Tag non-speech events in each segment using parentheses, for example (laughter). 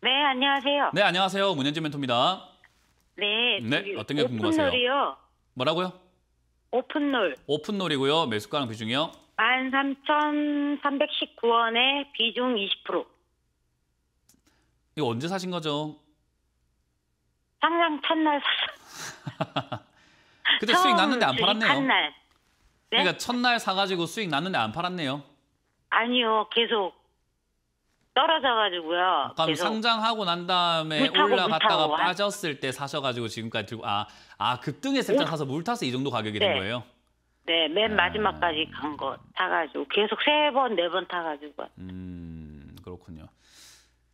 네, 안녕하세요. 네, 안녕하세요. 문현진 멘토입니다. 네. 네, 어떤 게 궁금하세요? 오픈놀이요. 뭐라고요? 오픈놀. 오픈놀이고요. 매수가랑 비중이요? 13,319원에 비중 20%. 이거 언제 사신 거죠? 상장 첫날 사. (laughs) 그때 수익 났는데 안 (laughs) 팔았네요. 첫날. 네? 그러니까 첫날 사가지고 수익 났는데 안 팔았네요. 아니요, 계속 떨어져가지고요. 그럼 상장하고 난 다음에 올라갔다가 아. 빠졌을 때 사셔가지고 지금까지 들고 아, 아 급등했을 때 네. 사서 물 타서 이 정도 가격이 된 네. 거예요? 네, 맨 아. 마지막까지 간 거 타가지고 계속 세 번, 네 번 타가지고 음, 그렇군요.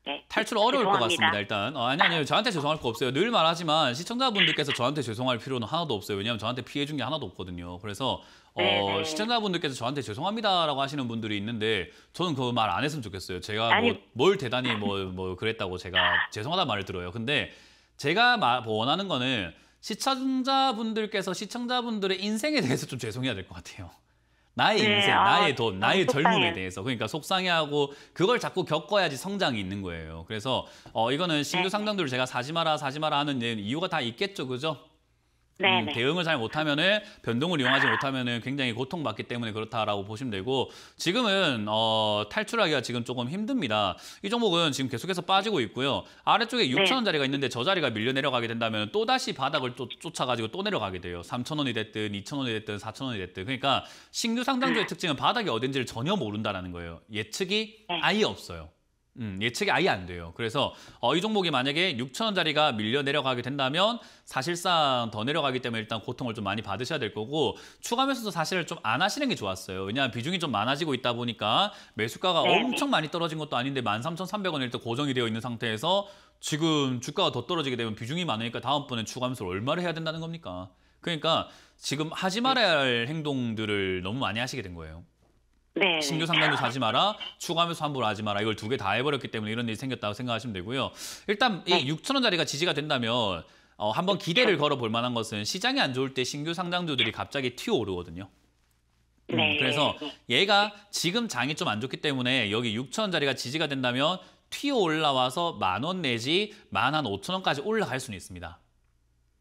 네, 탈출 네, 어려울 죄송합니다. 것 같습니다. 일단 어, 아니 아니요 저한테 죄송할 거 없어요. 늘 말하지만 시청자분들께서 저한테 죄송할 필요는 하나도 없어요. 왜냐하면 저한테 피해 준 게 하나도 없거든요. 그래서 어, 네, 시청자분들께서 저한테 죄송합니다라고 하시는 분들이 있는데 저는 그 말 안 했으면 좋겠어요. 제가 뭐, 뭘 대단히 뭐뭐 뭐 그랬다고 제가 죄송하다 말을 들어요. 근데 제가 마, 뭐 원하는 거는 시청자분들께서 시청자분들의 인생에 대해서 좀 죄송해야 될 것 같아요. 나의 네, 인생, 아, 나의 돈, 나의 젊음에 대해서 그러니까 속상해하고 그걸 자꾸 겪어야지 성장이 있는 거예요. 그래서 어 이거는 신규 네. 상담들 을 제가 사지 마라 사지 마라 하는 이유가 다 있겠죠, 그죠? 음, 대응을 잘 못하면은 변동을 이용하지 못하면 굉장히 고통받기 때문에 그렇다라고 보시면 되고 지금은 어, 탈출하기가 지금 조금 힘듭니다. 이 종목은 지금 계속해서 빠지고 있고요. 아래쪽에 6천 원짜리가 있는데 저 자리가 밀려 내려가게 된다면 또 다시 바닥을 또 쫓아가지고 또 내려가게 돼요. 3천 원이 됐든 2천 원이 됐든 4천 원이 됐든 그러니까 신규 상장주의 특징은 바닥이 어딘지를 전혀 모른다라는 거예요. 예측이 네. 아예 없어요. 음, 예측이 아예 안 돼요. 그래서 어, 이 종목이 만약에 6천 원짜리가 밀려 내려가게 된다면 사실상 더 내려가기 때문에 일단 고통을 좀 많이 받으셔야 될 거고 추가 매수도 사실 좀안 하시는 게 좋았어요. 왜냐하면 비중이 좀 많아지고 있다 보니까 매수가가 네, 네. 엄청 많이 떨어진 것도 아닌데 13,300원일 때 고정이 되어 있는 상태에서 지금 주가가 더 떨어지게 되면 비중이 많으니까 다음번엔 추가 매수를 얼마를 해야 된다는 겁니까? 그러니까 지금 하지 네. 말아야 할 행동들을 너무 많이 하시게 된 거예요. 네, 심리 상담도 사지 마라, 추가하면서 환불 하지 마라. 이걸 두 개 다 해버렸기 때문에 이런 일이 생겼다고 생각하시면 되고요. 일단 이 6천 원짜리가 지지가 된다면 어, 한번 기대를 걸어볼 만한 것은 시장이 안 좋을 때 신규 상장주들이 갑자기 튀어오르거든요. 네. 음, 그래서 네. 얘가 지금 장이 좀 안 좋기 때문에 여기 6천원짜리가 지지가 된다면 튀어 올라와서 만 원 내지 만한 5천원까지 올라갈 수는 있습니다.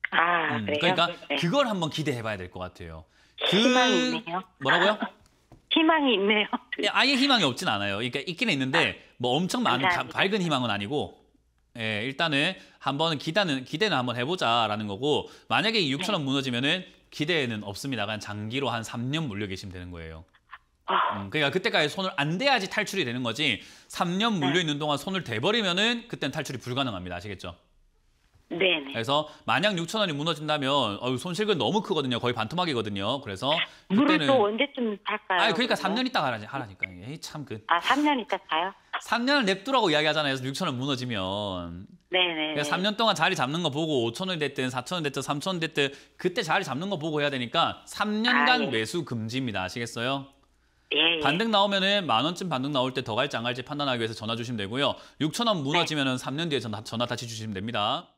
아, 음, 그러니까 그걸 한번 기대해봐야 될 것 같아요. 그... 희망이네요. 뭐라고요? (laughs) 희망이 있네요. 예, 아예 희망이 없진 않아요. 그러니까 있긴 있는데 아, 뭐 엄청 많은 가, 밝은 희망은 아니고 예, 일단은 한번 기대는 기대는 한번 해보자라는 거고 만약에 6천 원 네. 무너지면은 기대는 없습니다. 그냥 장기로 한 3년 물려 계시면 되는 거예요. 아. 음, 그러니까 그때까지 손을 안 대야지 탈출이 되는 거지 3년 물려 있는 동안 손을 대버리면은 그땐 탈출이 불가능합니다. 아시겠죠? 네. 그래서 만약 6천 원이 무너진다면 어 손실은 너무 크거든요. 거의 반토막이거든요. 그래서 아, 물을 또 언제쯤 팔까요? 아, 그러니까 그러면? 3년 있다 가라 하라니까. 에이 참 그. 아, 3년 있다 가요? 3년을 냅두라고 이야기하잖아요. 그래서 6천 원 무너지면. 네네. 3년 동안 자리 잡는 거 보고 5천 원 됐든 4천 원 됐든 3천 원 됐든 그때 자리 잡는 거 보고 해야 되니까 3년간 아, 예. 매수 금지입니다. 아시겠어요? 예, 예. 반등 나오면은 만 원쯤 반등 나올 때 더 갈지 안 갈지 판단하기 위해서 전화 주시면 되고요. 6천 원 네. 무너지면은 네. 3년 뒤에 전화, 전화 다시 주시면 됩니다.